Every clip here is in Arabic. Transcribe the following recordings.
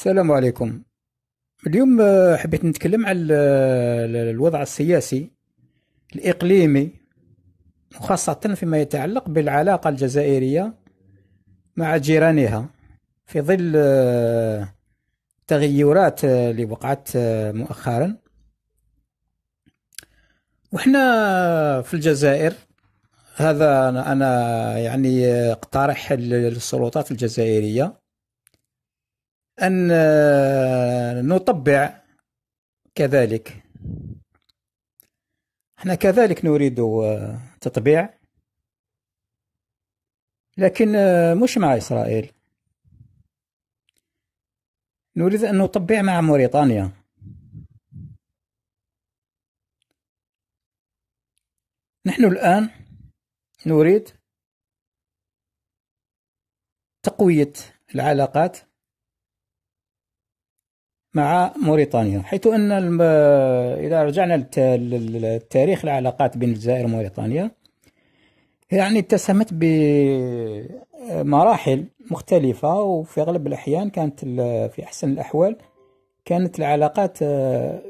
السلام عليكم اليوم آه، حبيت نتكلم على الوضع السياسي الإقليمي وخاصة فيما يتعلق بالعلاقة الجزائرية مع جيرانها في ظل التغيرات آه، آه، اللي وقعت مؤخرا وحنا في الجزائر هذا أنا يعني اقترح للسلطات الجزائرية أن آه، نطبع كذلك احنا كذلك نريد آه، تطبيع لكن آه، مش مع إسرائيل نريد أن نطبع مع موريتانيا نحن الآن نريد تقوية العلاقات مع موريتانيا حيث أن إذا رجعنا للتاريخ العلاقات بين الجزائر وموريتانيا يعني اتسمت بمراحل مختلفة وفي أغلب الأحيان كانت في أحسن الأحوال كانت العلاقات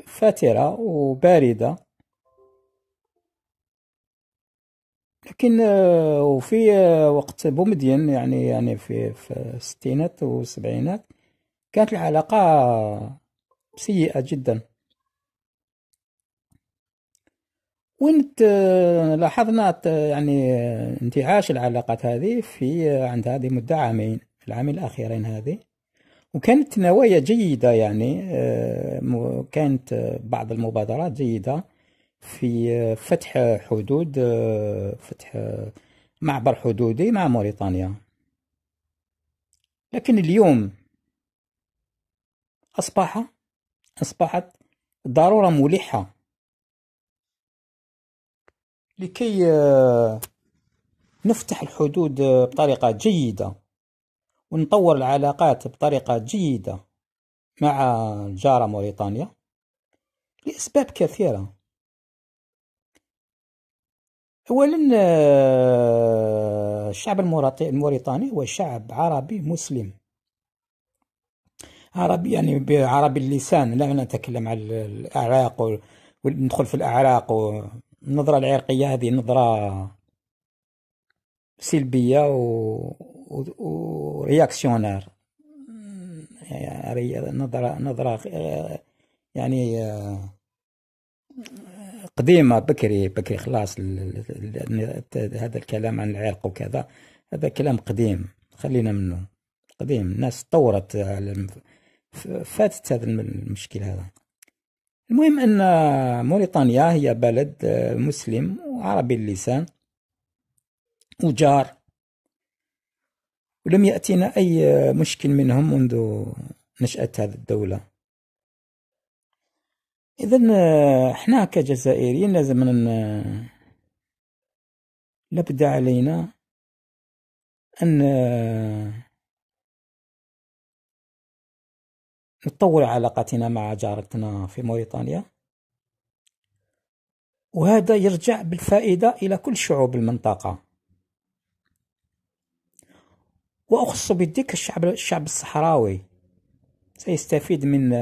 فاترة وباردة لكن وفي وقت بومدين يعني يعني في الستينات والسبعينات كانت العلاقة سيئة جدا وين آه، لاحظنا يعني آه، انتعاش العلاقات هذه في آه، عند هذه مدة عامين العامين الأخيرين هذه وكانت نوايا جيدة يعني كانت بعض المبادرات جيدة في فتح حدود فتح معبر حدودي مع موريتانيا لكن اليوم أصبح أصبحت ضرورة ملحة لكي آه، نفتح الحدود آه، بطريقة جيدة ونطور العلاقات بطريقة جيدة مع جارة موريتانيا لأسباب كثيرة أولا آه، الشعب الموريتاني هو شعب عربي مسلم عربي يعني بعربي اللسان لا نتكلم على الأعراق وندخل في الأعراق النظرة العرقية هذه نظرة سلبية ورياكسيونير يعني نظرة نظرة يعني قديمة بكري بكري خلاص هذا الكلام عن العرق وكذا هذا كلام قديم خلينا منه قديم الناس تطورت فاتت هذا المشكل هذا المهم أن موريتانيا هي بلد آه، مسلم وعربي اللسان وجار ولم يأتينا أي آه، مشكل منهم منذ نشأة هذه الدولة إذا آه، احنا كجزائريين لازم أن علينا أن نطور علاقتنا مع جارتنا في موريتانيا وهذا يرجع بالفائدة إلى كل شعوب المنطقة وأخص بالذكر الشعب, الشعب الصحراوي سيستفيد من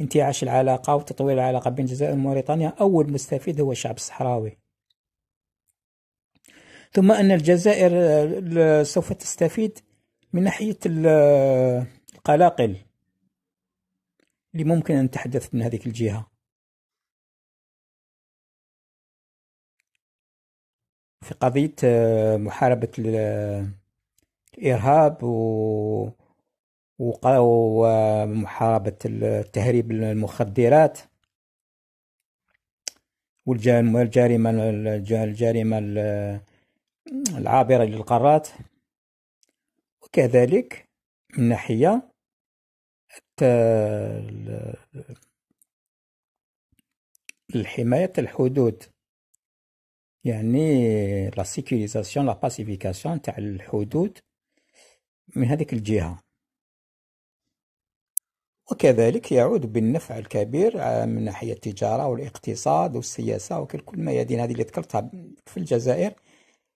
انتعاش العلاقة وتطوير العلاقة بين الجزائر وموريتانيا أول مستفيد هو الشعب الصحراوي ثم أن الجزائر سوف تستفيد من ناحية القلاقل اللي ممكن أن تحدثت من هذه الجهة في قضية آه، محاربة آه، الإرهاب و ومحاربة تهريب المخدرات والجريمة الجريمة آه، العابرة للقارات وكذلك من ناحية الحماية الحدود يعني لا سيكيوريزاسيون لا باسيفيكاسيون تاع الحدود من هذيك الجهة وكذلك يعود بالنفع الكبير من ناحية التجارة والاقتصاد والسياسة وكل كل الميادين هذه اللي ذكرتها في الجزائر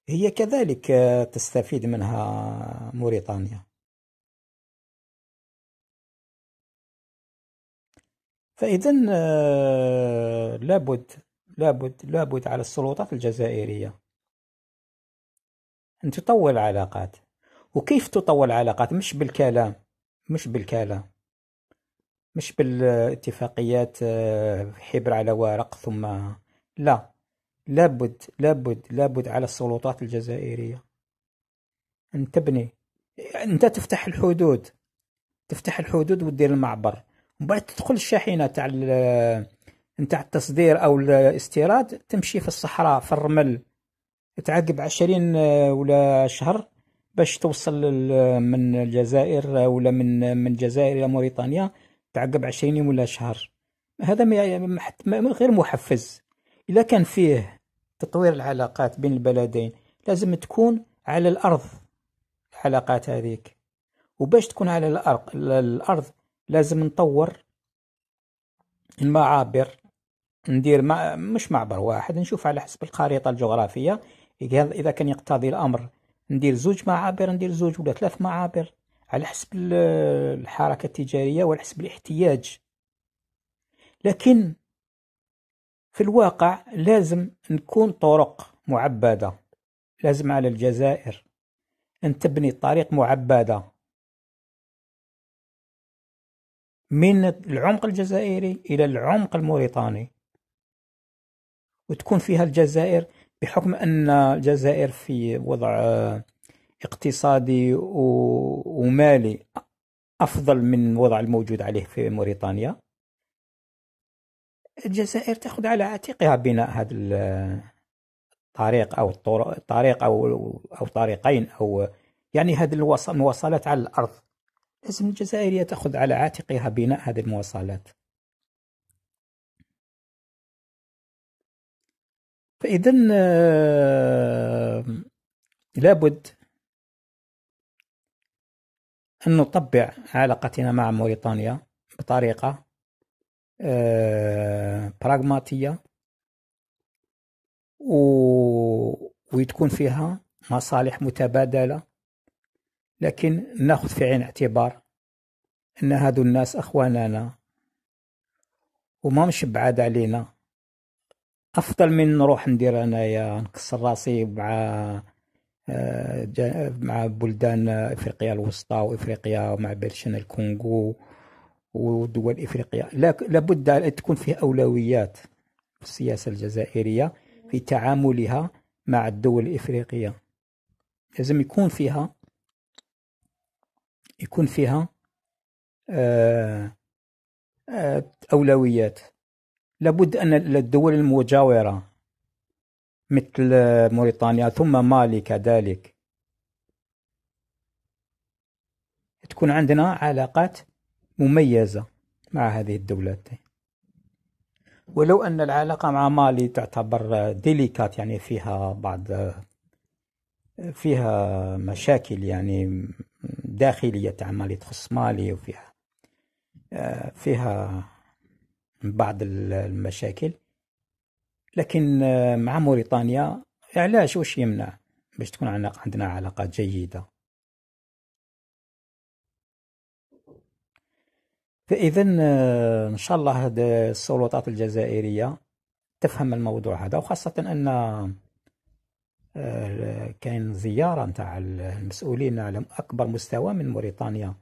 هي كذلك تستفيد منها موريتانيا فإذا آه، لابد لابد لابد على السلطات الجزائرية أن تطور العلاقات وكيف تطور العلاقات مش بالكلام مش بالكلام مش بالاتفاقيات آه، حبر على ورق ثم لا لابد لابد لابد على السلطات الجزائرية أن تبني أنت تفتح الحدود تفتح الحدود وتدير المعبر بعد تدخل الشاحنه تاع آه، نتاع التصدير او الاستيراد تمشي في الصحراء في الرمل تعاقب عشرين آه، ولا شهر باش توصل آه، من الجزائر ولا من من الجزائر الى موريتانيا تعقب عشرين يوم ولا شهر هذا غير محفز الا كان فيه تطوير العلاقات بين البلدين لازم تكون على الارض العلاقات هذيك وباش تكون على الارض لازم نطور المعابر ندير مع مش معبر واحد نشوف على حسب الخريطة الجغرافية إذا كان يقتضي الأمر ندير زوج معابر ندير زوج ولا ثلاث معابر على حسب الحركة التجارية وعلى حسب الاحتياج لكن في الواقع لازم نكون طرق معبدة لازم على الجزائر أن تبني طريق معبدة من العمق الجزائري إلى العمق الموريتاني وتكون فيها الجزائر بحكم أن الجزائر في وضع آه، اقتصادي ومالي أفضل من الوضع الموجود عليه في موريتانيا الجزائر تأخذ على عاتقها بناء هذا الطريق أو الطريق أو أو طريقين أو يعني هذه المواصلات على الأرض لازم الجزائرية تأخذ على عاتقها بناء هذه المواصلات فإذا آه، لابد أن نطبع علاقتنا مع موريتانيا بطريقة براغماتية و... وتكون فيها مصالح متبادلة لكن ناخذ في عين الاعتبار ان هادو الناس اخواننا وما مش بعاد علينا افضل من نروح ندير انايا نكسر راسي مع آه، مع بلدان افريقيا الوسطى وافريقيا ومع بلشان الكونغو ودول افريقيا لابد ان تكون فيه اولويات في السياسه الجزائريه في تعاملها مع الدول الافريقيه لازم يكون فيها يكون فيها آه، آه، أولويات لابد أن الدول المجاورة مثل موريتانيا ثم مالي كذلك تكون عندنا علاقات مميزة مع هذه الدولات ولو أن العلاقة مع مالي تعتبر ديليكات يعني فيها بعض فيها مشاكل يعني داخلية عملية تخص مالي وفيها آه، فيها بعض المشاكل لكن آه، مع موريتانيا علاش واش يمنع باش تكون عندنا علاقات جيدة فإذا آه، إن شاء الله السلطات الجزائرية تفهم الموضوع هذا وخاصة أن آه، كان زيارة نتاع المسؤولين على أكبر مستوى من موريتانيا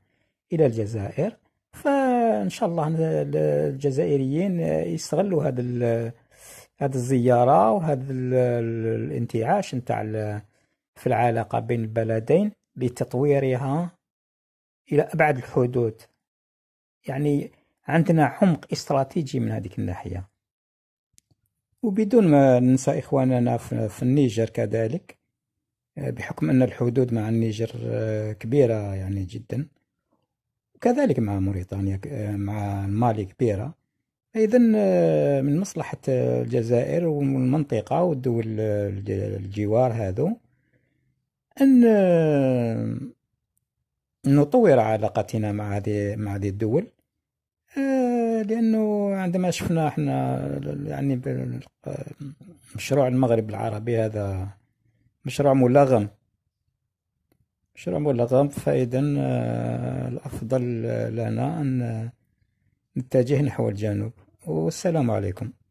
إلى الجزائر فإن شاء الله الجزائريين يستغلوا هذا هذه الزيارة وهذا الانتعاش نتاع في العلاقة بين البلدين لتطويرها إلى أبعد الحدود يعني عندنا عمق استراتيجي من هذه الناحية وبدون ما ننسى إخواننا في النيجر كذلك آه، بحكم أن الحدود مع النيجر آه، كبيرة يعني جدا وكذلك مع موريتانيا آه، مع مالي كبيرة أيضا من مصلحة الجزائر والمنطقة والدول الجوار هذو أن نطور علاقتنا مع هذه مع هذه الدول لانه عندما شفنا احنا يعني مشروع المغرب العربي هذا مشروع ملغم مشروع ملغم فاذا آه، الافضل لنا ان نتجه نحو الجنوب والسلام عليكم